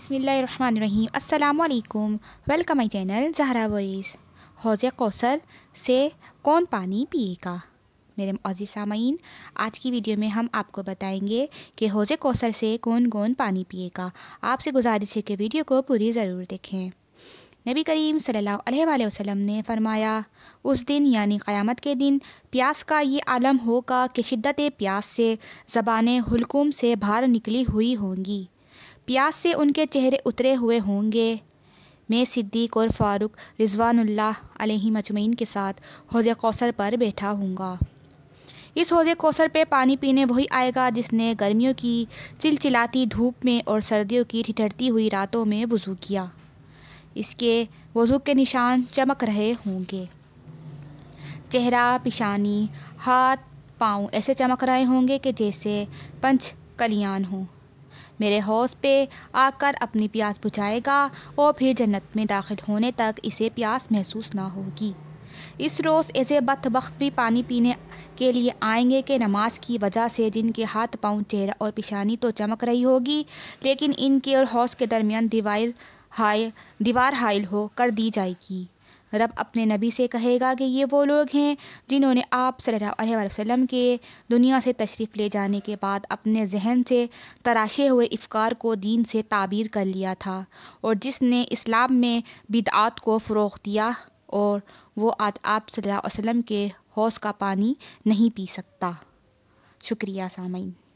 बसमीम् अल्लाम welcome my channel जहरा वरीज़ हौज़ कौसर से कौन पानी पिएगा मेरे अजी सामीन आज की वीडियो में हम आपको बताएंगे कि हौज़ कौसर से कौन कौन पानी पिएगा आपसे गुजारिश है कि वीडियो को पूरी ज़रूर देखें नबी करीम सल्लल्लाहु अलैहि वसल्लम ने फरमाया उस दिन यानि क़यामत के दिन प्यास का ये आलम होगा कि शिद्दत प्यास से ज़बान हलकुम से बाहर निकली हुई होंगी प्यास से उनके चेहरे उतरे हुए होंगे मैं सिद्दीक और फारूक रिजवानुल्लाह अलैहि मजमैन के साथ हौज कौसर पर बैठा हूँगा इस हौज कौसर पे पानी पीने वही आएगा जिसने गर्मियों की चिलचिलाती धूप में और सर्दियों की ठिठरती हुई रातों में वज़ू किया इसके वज़ू के निशान चमक रहे होंगे चेहरा पिशानी हाथ पाँव ऐसे चमक रहे होंगे कि जैसे पंच कलियान हों मेरे हौस पे आकर अपनी प्यास बुझाएगा और फिर जन्नत में दाखिल होने तक इसे प्यास महसूस ना होगी इस रोज़ ऐसे वक्त भी पानी पीने के लिए आएंगे कि नमाज की वजह से जिनके हाथ पाँव चेहरा और पेशानी तो चमक रही होगी लेकिन इनके और हौस के दरमियान दीवार हाय दीवार हायल हो कर दी जाएगी रब अपने नबी से कहेगा कि ये वो लोग हैं जिन्होंने आप सल्लल्लाहु अलैहि वसल्लम के दुनिया से तशरीफ़ ले जाने के बाद अपने जहन से तराशे हुए इफकार को दीन से ताबीर कर लिया था और जिसने इस्लाम में बिदात को फ़रोग दिया और वो आज आप सल्लल्लाहु अलैहि वसल्लम के हौस का पानी नहीं पी सकता शुक्रिया सामीन